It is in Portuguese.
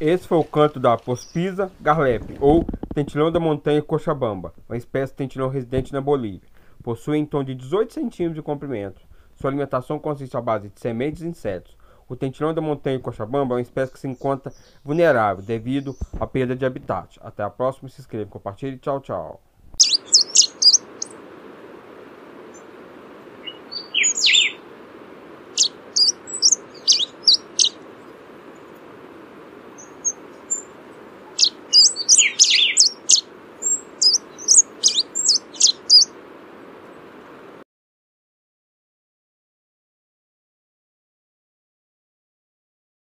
Esse foi o canto da Pospisa garlepe, ou tentilhão da montanha Cochabamba, uma espécie de tentilhão residente na Bolívia. Possui em torno de 18 centímetros de comprimento. Sua alimentação consiste à base de sementes e insetos. O tentilhão da montanha Cochabamba é uma espécie que se encontra vulnerável devido à perda de habitat. Até a próxima, se inscreva, compartilhe, tchau, tchau.